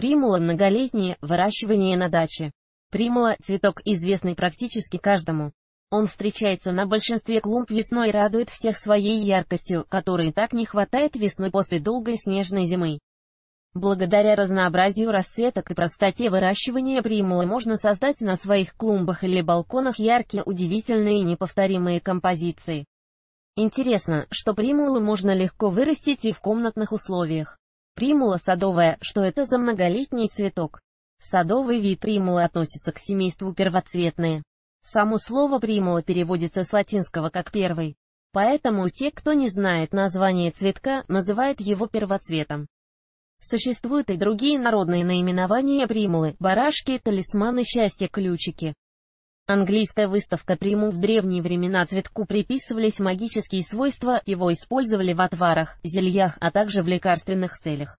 Примула многолетнее выращивание на даче. Примула – цветок, известный практически каждому. Он встречается на большинстве клумб весной и радует всех своей яркостью, которой так не хватает весной после долгой снежной зимы. Благодаря разнообразию расцветок и простоте выращивания примулы можно создать на своих клумбах или балконах яркие, удивительные и неповторимые композиции. Интересно, что примулы можно легко вырастить и в комнатных условиях. Примула садовая, что это за многолетний цветок. Садовый вид примулы относится к семейству первоцветные. Само слово примула переводится с латинского как первый. Поэтому те, кто не знает название цветка, называют его первоцветом. Существуют и другие народные наименования примулы, барашки, талисманы счастья, ключики. Английская выставка приму в древние времена цветку приписывались магические свойства, его использовали в отварах, зельях, а также в лекарственных целях.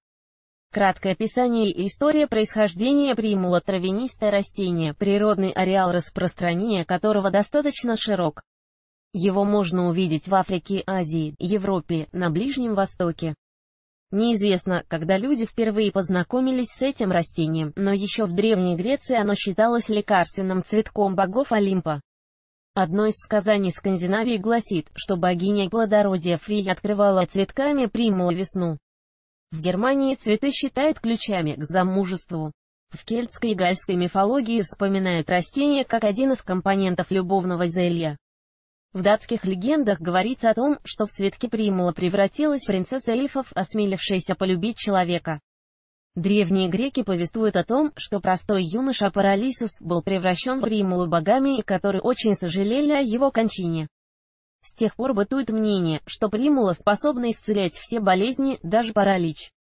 Краткое описание и история происхождения примула травянистое растение, природный ареал распространения которого достаточно широк. Его можно увидеть в Африке, Азии, Европе, на Ближнем Востоке. Неизвестно, когда люди впервые познакомились с этим растением, но еще в Древней Греции оно считалось лекарственным цветком богов Олимпа. Одно из сказаний Скандинавии гласит, что богиня плодородия Фрия открывала цветками примулы весну. В Германии цветы считают ключами к замужеству. В кельтской и гальской мифологии вспоминают растения как один из компонентов любовного зелья. В датских легендах говорится о том, что в цветке примула превратилась принцесса эльфов, осмелившаяся полюбить человека. Древние греки повествуют о том, что простой юноша Паралисус был превращен в примулу богами, которые очень сожалели о его кончине. С тех пор бытует мнение, что примула способна исцелять все болезни, даже паралич.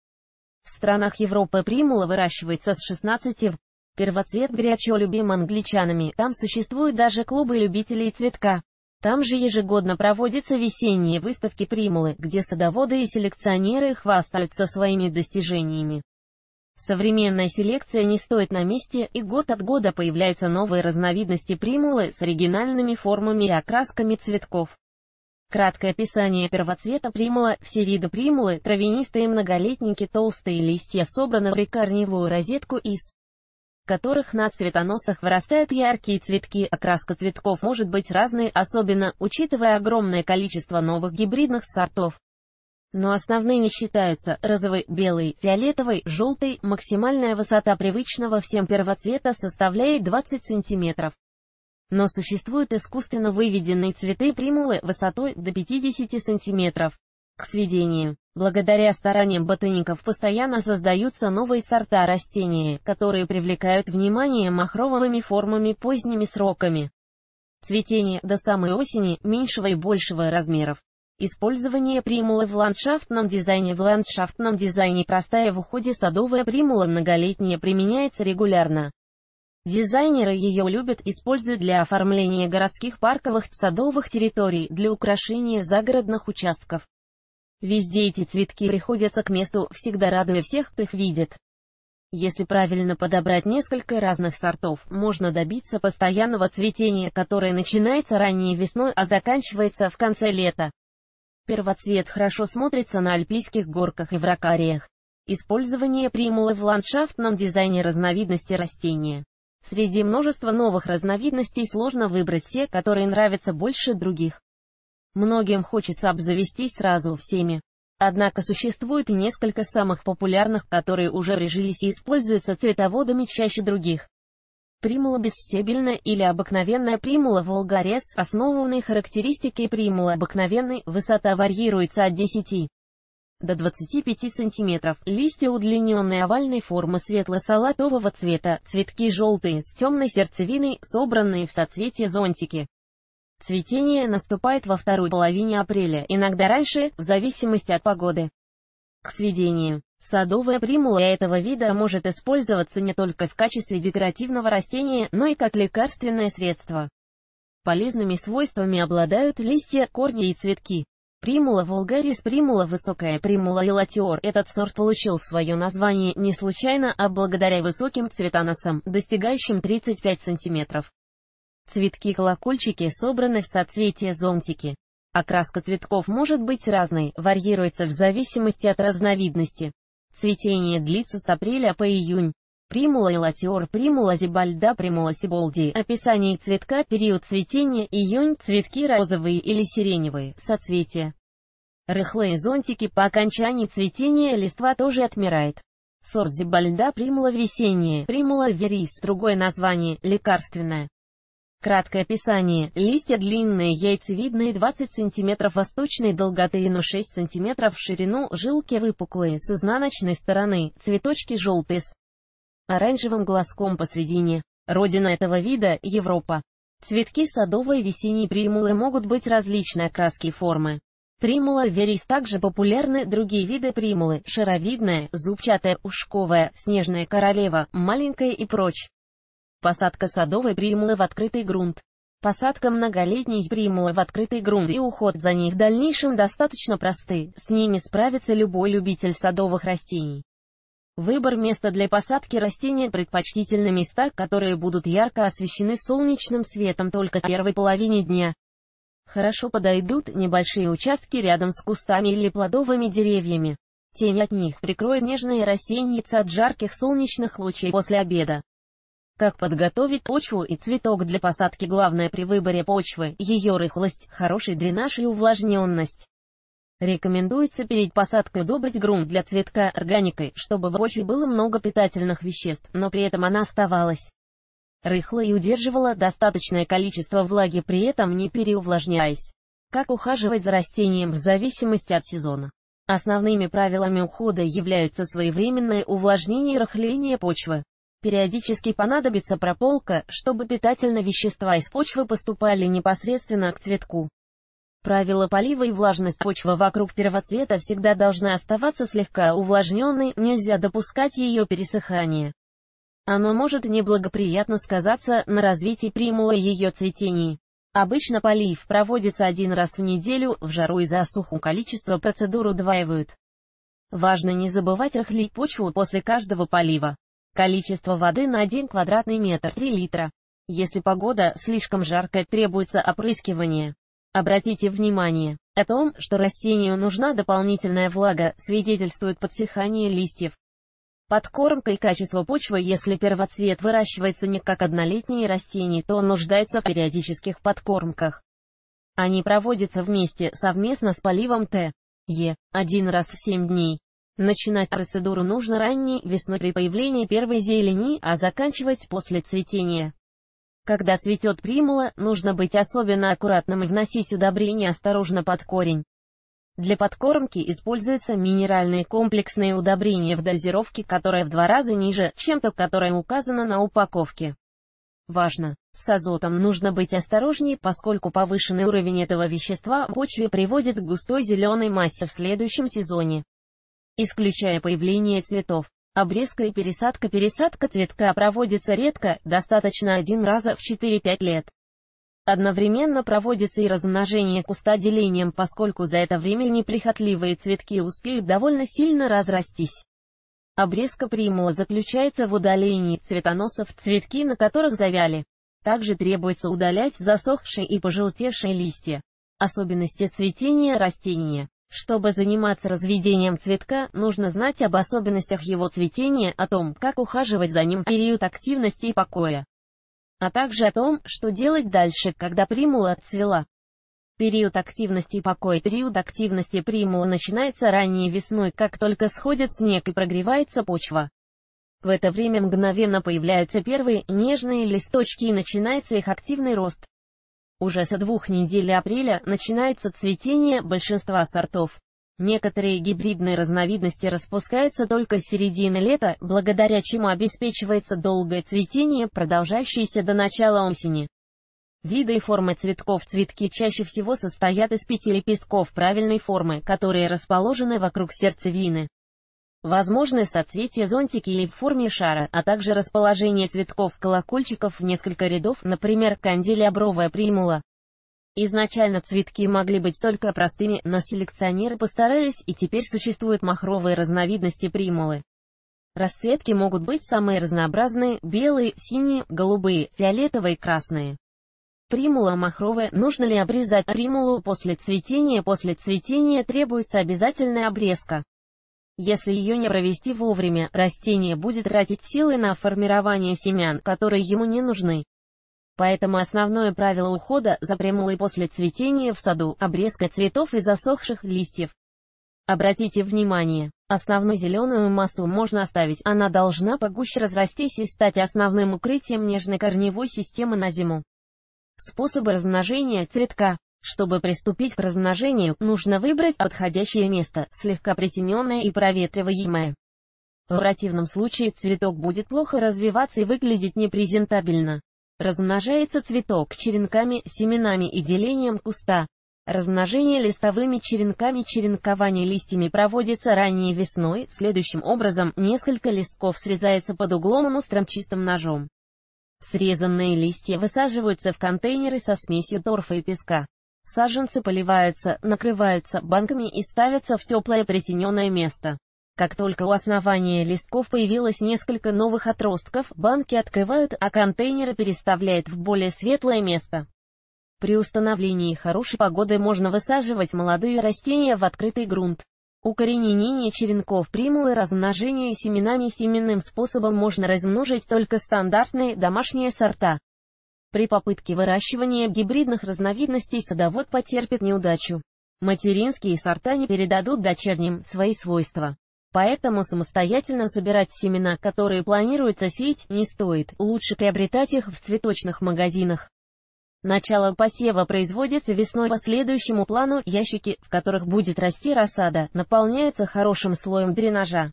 В странах Европы примула выращивается с 16 в первоцвет горячо любим англичанами, там существуют даже клубы любителей цветка. Там же ежегодно проводятся весенние выставки примулы, где садоводы и селекционеры хвастаются своими достижениями. Современная селекция не стоит на месте, и год от года появляются новые разновидности примулы с оригинальными формами и окрасками цветков. Краткое описание первоцвета примула, все виды примулы, травянистые многолетники, толстые листья собраны в рекорневую розетку из которых на цветоносах вырастают яркие цветки. Окраска а цветков может быть разной, особенно учитывая огромное количество новых гибридных сортов. Но основными считаются розовый, белый, фиолетовый, желтый. Максимальная высота привычного всем первоцвета составляет 20 сантиметров. Но существуют искусственно выведенные цветы примулы высотой до 50 сантиметров. К сведению. Благодаря стараниям ботаников постоянно создаются новые сорта растений, которые привлекают внимание махровыми формами поздними сроками. Цветение до самой осени, меньшего и большего размеров. Использование примулы в ландшафтном дизайне В ландшафтном дизайне простая в уходе садовая примула многолетняя применяется регулярно. Дизайнеры ее любят, используют для оформления городских парковых садовых территорий, для украшения загородных участков. Везде эти цветки приходятся к месту, всегда радуя всех, кто их видит. Если правильно подобрать несколько разных сортов, можно добиться постоянного цветения, которое начинается ранней весной, а заканчивается в конце лета. Первоцвет хорошо смотрится на альпийских горках и в ракариях. Использование примулы в ландшафтном дизайне разновидности растения. Среди множества новых разновидностей сложно выбрать те, которые нравятся больше других. Многим хочется обзавестись сразу всеми. Однако существует и несколько самых популярных, которые уже прижились и используются цветоводами чаще других. Примула бесстебельная или обыкновенная примула вулгарес. Основные характеристики примулы обыкновенной, высота варьируется от 10 до 25 см. Листья удлиненные, овальной формы светло-салатового цвета, цветки желтые с темной сердцевиной, собранные в соцветие зонтики. Цветение наступает во второй половине апреля, иногда раньше, в зависимости от погоды. К сведению, садовая примула этого вида может использоваться не только в качестве декоративного растения, но и как лекарственное средство. Полезными свойствами обладают листья, корни и цветки. Примула вулгарис, примула высокая, примула и латиор. Этот сорт получил свое название не случайно, а благодаря высоким цветоносам, достигающим 35 сантиметров. Цветки-колокольчики собраны в соцветия зонтики. Окраска цветков может быть разной, варьируется в зависимости от разновидности. Цветение длится с апреля по июнь. Примула элатиор, примула зибальда, примула сиболди. Описание цветка, период цветения, июнь, цветки розовые или сиреневые, соцветия. Рыхлые зонтики по окончании цветения листва тоже отмирает. Сорт зибальда примула весенняя, примула верис, другое название, лекарственное. Краткое описание. Листья длинные, яйцевидные, 20 см восточной долготы, но 6 см в ширину, жилки выпуклые, с изнаночной стороны, цветочки желтые с оранжевым глазком посредине. Родина этого вида – Европа. Цветки садовой весенней примулы могут быть различной окраски и формы. Примула верис также популярны другие виды примулы – шаровидная, зубчатая, ушковая, снежная королева, маленькая и прочь. Посадка садовой примулы в открытый грунт. Посадка многолетней примулы в открытый грунт и уход за ней в дальнейшем достаточно просты, с ними справится любой любитель садовых растений. Выбор места для посадки растения предпочтительны места, которые будут ярко освещены солнечным светом только в первой половине дня. Хорошо подойдут небольшие участки рядом с кустами или плодовыми деревьями. Тень от них прикроет нежные растения от жарких солнечных лучей после обеда. Как подготовить почву и цветок для посадки главное при выборе почвы – ее рыхлость, хороший дренаж и увлажненность. Рекомендуется перед посадкой удобрить грунт для цветка органикой, чтобы в почве было много питательных веществ, но при этом она оставалась рыхлой и удерживала достаточное количество влаги, при этом не переувлажняясь. Как ухаживать за растением в зависимости от сезона? Основными правилами ухода являются своевременное увлажнение и рыхление почвы, Периодически понадобится прополка, чтобы питательные вещества из почвы поступали непосредственно к цветку. Правило полива и влажность почвы вокруг первоцвета всегда должна оставаться слегка увлажненной, нельзя допускать ее пересыхания. Оно может неблагоприятно сказаться на развитии примула ее цветений. Обычно полив проводится один раз в неделю, в жару и засуху количество процедур удваивают. Важно не забывать рыхлить почву после каждого полива. Количество воды на 1 квадратный метр 3 литра. Если погода слишком жаркая, требуется опрыскивание. Обратите внимание, о том, что растению нужна дополнительная влага, свидетельствует подсыхание листьев. Подкормка и качество почвы Если первоцвет выращивается не как однолетние растения, то он нуждается в периодических подкормках. Они проводятся вместе, совместно с поливом Т. Е. Один раз в 7 дней. Начинать процедуру нужно ранней весной при появлении первой зелени, а заканчивать после цветения. Когда цветет примула, нужно быть особенно аккуратным и вносить удобрения осторожно под корень. Для подкормки используются минеральные комплексные удобрения в дозировке, которая в два раза ниже, чем то, которое указано на упаковке. Важно! С азотом нужно быть осторожнее, поскольку повышенный уровень этого вещества в почве приводит к густой зеленой массе в следующем сезоне исключая появление цветов. Обрезка и пересадка Пересадка цветка проводится редко, достаточно один раза в 4-5 лет. Одновременно проводится и размножение куста делением, поскольку за это время неприхотливые цветки успеют довольно сильно разрастись. Обрезка примула заключается в удалении цветоносов, цветки на которых завяли. Также требуется удалять засохшие и пожелтевшие листья. Особенности цветения растения чтобы заниматься разведением цветка, нужно знать об особенностях его цветения, о том, как ухаживать за ним в период активности и покоя, а также о том, что делать дальше, когда примула отцвела. Период активности и покоя Период активности примула начинается ранней весной, как только сходит снег и прогревается почва. В это время мгновенно появляются первые нежные листочки и начинается их активный рост. Уже со двух недель апреля начинается цветение большинства сортов. Некоторые гибридные разновидности распускаются только с середины лета, благодаря чему обеспечивается долгое цветение, продолжающееся до начала осени. Виды и формы цветков Цветки чаще всего состоят из пяти лепестков правильной формы, которые расположены вокруг сердцевины. Возможны соцветия зонтики или в форме шара, а также расположение цветков-колокольчиков в несколько рядов, например, канделябровая примула. Изначально цветки могли быть только простыми, но селекционеры постарались, и теперь существуют махровые разновидности примулы. Расцветки могут быть самые разнообразные – белые, синие, голубые, фиолетовые, красные. Примула махровая. Нужно ли обрезать примулу после цветения? После цветения требуется обязательная обрезка. Если ее не провести вовремя, растение будет тратить силы на формирование семян, которые ему не нужны. Поэтому основное правило ухода за премулой после цветения в саду – обрезка цветов и засохших листьев. Обратите внимание, основную зеленую массу можно оставить, она должна погуще разрастись и стать основным укрытием нежной корневой системы на зиму. Способы размножения цветка чтобы приступить к размножению, нужно выбрать подходящее место, слегка притененное и проветриваемое. В противном случае цветок будет плохо развиваться и выглядеть непрезентабельно. Размножается цветок черенками, семенами и делением куста. Размножение листовыми черенками черенкование листьями проводится ранней весной, следующим образом несколько листков срезается под углом острым чистым ножом. Срезанные листья высаживаются в контейнеры со смесью торфа и песка. Саженцы поливаются, накрываются банками и ставятся в теплое притененное место. Как только у основания листков появилось несколько новых отростков, банки открывают, а контейнеры переставляют в более светлое место. При установлении хорошей погоды можно высаживать молодые растения в открытый грунт. Укоренение черенков примул размножение семенами семенным способом можно размножить только стандартные домашние сорта. При попытке выращивания гибридных разновидностей садовод потерпит неудачу. Материнские сорта не передадут дочерним свои свойства. Поэтому самостоятельно собирать семена, которые планируется сеять, не стоит, лучше приобретать их в цветочных магазинах. Начало посева производится весной по следующему плану, ящики, в которых будет расти рассада, наполняются хорошим слоем дренажа.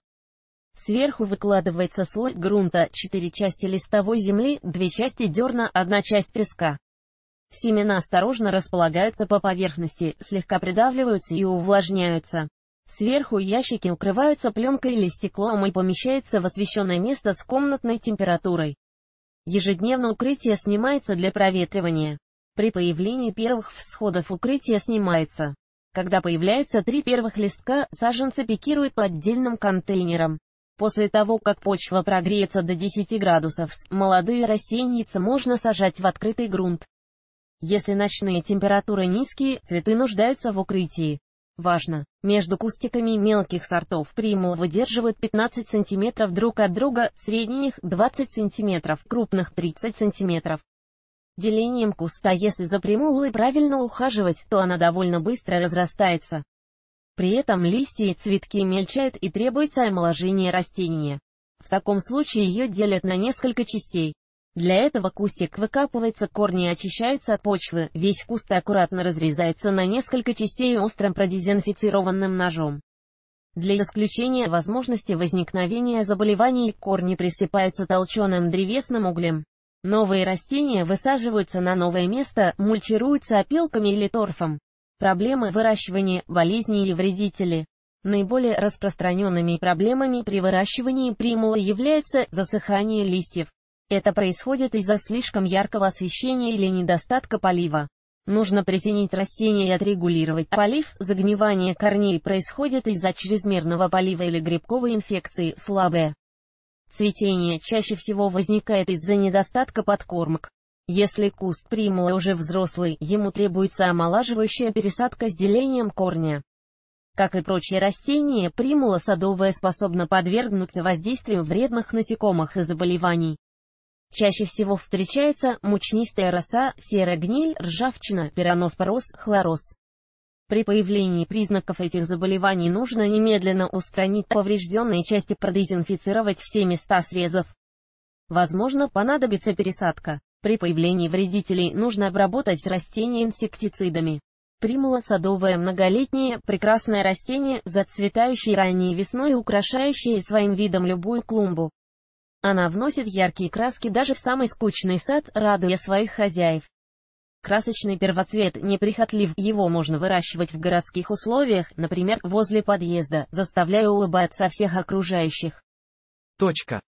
Сверху выкладывается слой грунта, 4 части листовой земли, 2 части дерна, 1 часть песка. Семена осторожно располагаются по поверхности, слегка придавливаются и увлажняются. Сверху ящики укрываются пленкой или стеклом и помещаются в освещенное место с комнатной температурой. Ежедневно укрытие снимается для проветривания. При появлении первых всходов укрытие снимается. Когда появляются три первых листка, саженцы пикируют по отдельным контейнерам. После того, как почва прогреется до 10 градусов, молодые растеньица можно сажать в открытый грунт. Если ночные температуры низкие, цветы нуждаются в укрытии. Важно! Между кустиками мелких сортов примул выдерживают 15 см друг от друга, средних – 20 см, крупных – 30 см. Делением куста, если за примулой правильно ухаживать, то она довольно быстро разрастается. При этом листья и цветки мельчают и требуется омоложение растения. В таком случае ее делят на несколько частей. Для этого кустик выкапывается, корни очищаются от почвы, весь куст аккуратно разрезается на несколько частей острым продезинфицированным ножом. Для исключения возможности возникновения заболеваний корни присыпаются толченым древесным углем. Новые растения высаживаются на новое место, мульчируются опилками или торфом. Проблемы выращивания, болезни и вредители. Наиболее распространенными проблемами при выращивании примула является засыхание листьев. Это происходит из-за слишком яркого освещения или недостатка полива. Нужно притянить растение и отрегулировать полив, загнивание корней происходит из-за чрезмерного полива или грибковой инфекции, слабое. Цветение чаще всего возникает из-за недостатка подкормок. Если куст примулы уже взрослый, ему требуется омолаживающая пересадка с делением корня. Как и прочие растения, примула садовая способна подвергнуться воздействию вредных насекомых и заболеваний. Чаще всего встречается мучнистая роса, серая гниль, ржавчина, пираноспороз, хлороз. При появлении признаков этих заболеваний нужно немедленно устранить поврежденные части, продезинфицировать все места срезов. Возможно, понадобится пересадка. При появлении вредителей нужно обработать растения инсектицидами. Примула садовое многолетнее, прекрасное растение, зацветающее ранней весной и украшающее своим видом любую клумбу. Она вносит яркие краски даже в самый скучный сад, радуя своих хозяев. Красочный первоцвет неприхотлив, его можно выращивать в городских условиях, например, возле подъезда, заставляя улыбаться всех окружающих. Точка.